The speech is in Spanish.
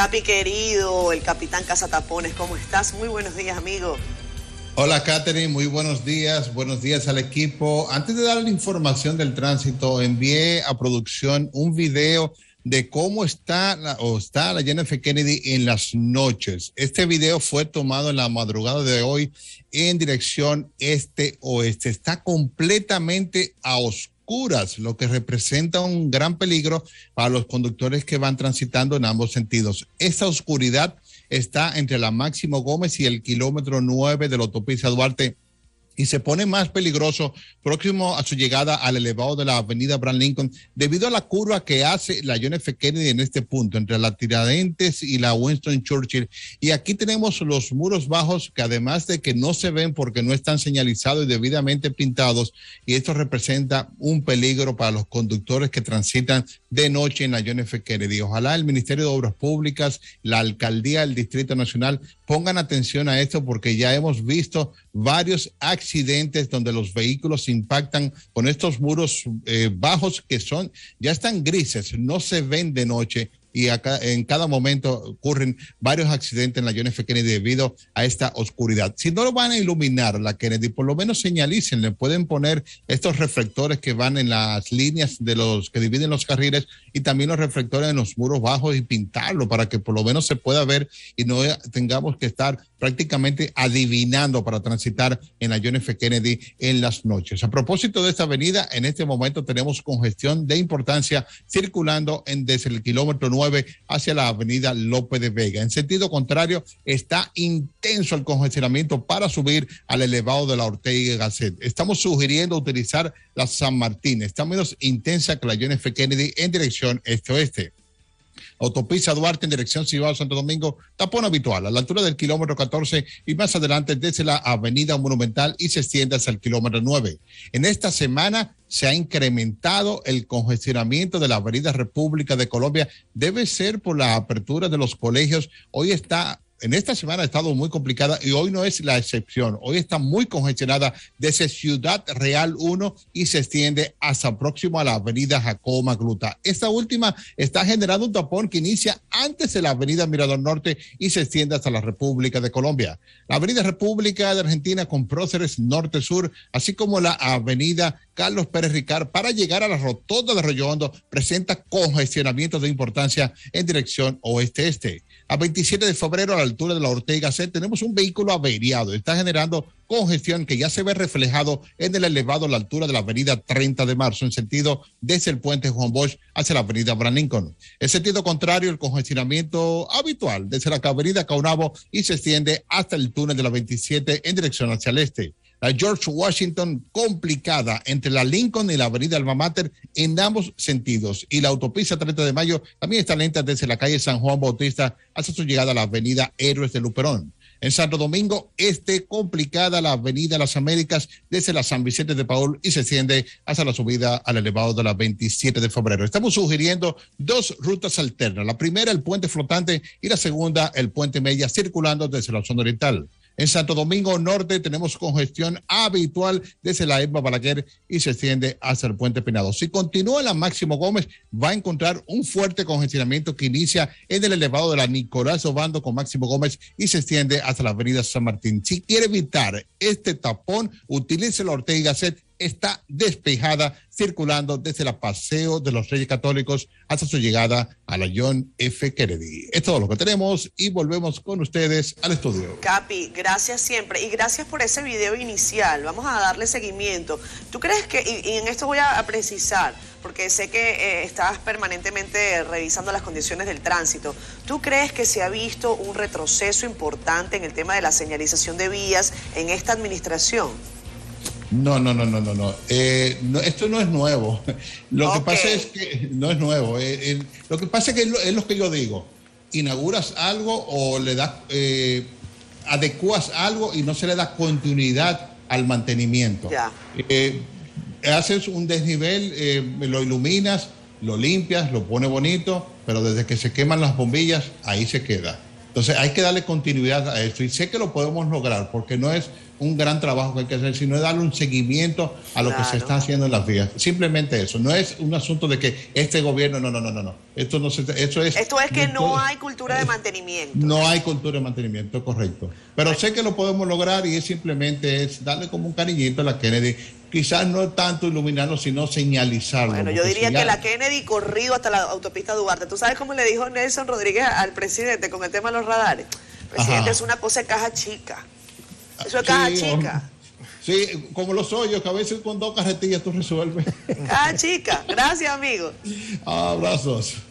Capi querido, el capitán Casatapones, ¿cómo estás? Muy buenos días, amigo. Hola, Katherine, muy buenos días. Buenos días al equipo. Antes de dar la información del tránsito, envié a producción un video de cómo está la, o está la Jennifer Kennedy en las noches. Este video fue tomado en la madrugada de hoy en dirección este-oeste. Está completamente a oscuras lo que representa un gran peligro para los conductores que van transitando en ambos sentidos. Esa oscuridad está entre la Máximo Gómez y el kilómetro 9 de la autopista Duarte y se pone más peligroso próximo a su llegada al elevado de la avenida brand Lincoln debido a la curva que hace la John F. Kennedy en este punto entre la Tiradentes y la Winston Churchill. Y aquí tenemos los muros bajos que además de que no se ven porque no están señalizados y debidamente pintados, y esto representa un peligro para los conductores que transitan de noche en la John F. Kennedy. Ojalá el Ministerio de Obras Públicas, la Alcaldía, el Distrito Nacional pongan atención a esto porque ya hemos visto varios accidentes accidentes donde los vehículos impactan con estos muros eh, bajos que son, ya están grises, no se ven de noche y acá, en cada momento ocurren varios accidentes en la John F. Kennedy debido a esta oscuridad. Si no lo van a iluminar la Kennedy, por lo menos señalicen, le pueden poner estos reflectores que van en las líneas de los que dividen los carriles y también los reflectores en los muros bajos y pintarlo para que por lo menos se pueda ver y no tengamos que estar prácticamente adivinando para transitar en la John F. Kennedy en las noches. A propósito de esta avenida, en este momento tenemos congestión de importancia circulando en desde el kilómetro 9 hacia la avenida López de Vega. En sentido contrario, está intenso el congestionamiento para subir al elevado de la Ortega y Gasset. Estamos sugiriendo utilizar la San Martín. Está menos intensa que la John F. Kennedy en dirección este-oeste. Autopista Duarte en dirección Ciudad Santo Domingo, tapón habitual a la altura del kilómetro 14 y más adelante desde la Avenida Monumental y se extiende hasta el kilómetro 9. En esta semana se ha incrementado el congestionamiento de la Avenida República de Colombia. Debe ser por la apertura de los colegios. Hoy está en esta semana ha estado muy complicada y hoy no es la excepción. Hoy está muy congestionada desde Ciudad Real 1 y se extiende hasta próximo a la avenida jacoma gluta Esta última está generando un tapón que inicia antes de la avenida Mirador Norte y se extiende hasta la República de Colombia. La avenida República de Argentina con próceres norte-sur, así como la avenida Carlos Pérez Ricard para llegar a la rotonda de Río Hondo presenta congestionamientos de importancia en dirección oeste-este. A 27 de febrero, la altura de la Ortega C, tenemos un vehículo averiado. Está generando congestión que ya se ve reflejado en el elevado a la altura de la avenida 30 de marzo, en sentido desde el puente Juan Bosch hacia la avenida Branincon. En sentido contrario, el congestionamiento habitual desde la avenida Caunabo y se extiende hasta el túnel de la 27 en dirección hacia el este la George Washington complicada entre la Lincoln y la Avenida Alma Mater en ambos sentidos. Y la autopista 30 de Mayo también está lenta desde la calle San Juan Bautista hasta su llegada a la Avenida Héroes de Luperón. En Santo Domingo Este, complicada la Avenida Las Américas desde la San Vicente de Paul y se extiende hasta la subida al elevado de la 27 de febrero. Estamos sugiriendo dos rutas alternas. La primera, el puente flotante y la segunda, el puente media, circulando desde la zona oriental. En Santo Domingo Norte tenemos congestión habitual desde la Epa Balaguer y se extiende hasta el puente Pinado. Si continúa la Máximo Gómez, va a encontrar un fuerte congestionamiento que inicia en el elevado de la Nicolás Obando con Máximo Gómez y se extiende hasta la avenida San Martín. Si quiere evitar este tapón, utilice la Ortega Set está despejada circulando desde la Paseo de los Reyes Católicos hasta su llegada a la John F. Kennedy. Es todo lo que tenemos y volvemos con ustedes al estudio. Capi, gracias siempre y gracias por ese video inicial. Vamos a darle seguimiento. ¿Tú crees que, y, en esto voy a, precisar, porque sé que eh, estás permanentemente revisando las condiciones del tránsito. ¿Tú crees que se ha visto un retroceso importante en el tema de la señalización de vías en esta administración? No, no, no, no, no, eh, no. esto no es nuevo. Lo que pasa es que no es nuevo. Eh, eh, lo que pasa es que es lo, que yo digo. Inauguras algo o le das, adecuas algo y no se le da continuidad al mantenimiento. haces un desnivel, lo iluminas, lo limpias, lo pone bonito, pero desde que se queman las bombillas, ahí se queda. Entonces hay que darle continuidad a esto y sé que lo podemos lograr porque no es un gran trabajo que hay que hacer, sino es darle un seguimiento a lo que se está haciendo en las vías. Simplemente eso. No es un asunto de que este gobierno, no, no, no, no, no. Esto no es. Esto es que no hay cultura de mantenimiento. No hay cultura de mantenimiento, correcto. Pero sé que lo podemos lograr y es simplemente es darle como un cariñito a la Kennedy quizás no tanto iluminarlo, sino señalizarlo. Bueno, yo diría que la Kennedy corrido hasta la autopista Duarte. ¿Tú sabes cómo le dijo Nelson Rodríguez al presidente con el tema de los radares? Presidente, es una cosa de caja chica. Eso es chica. Sí, como los hoyos, que a veces con dos carretillas tú resuelves. Caja chica. Gracias, amigo. Abrazos.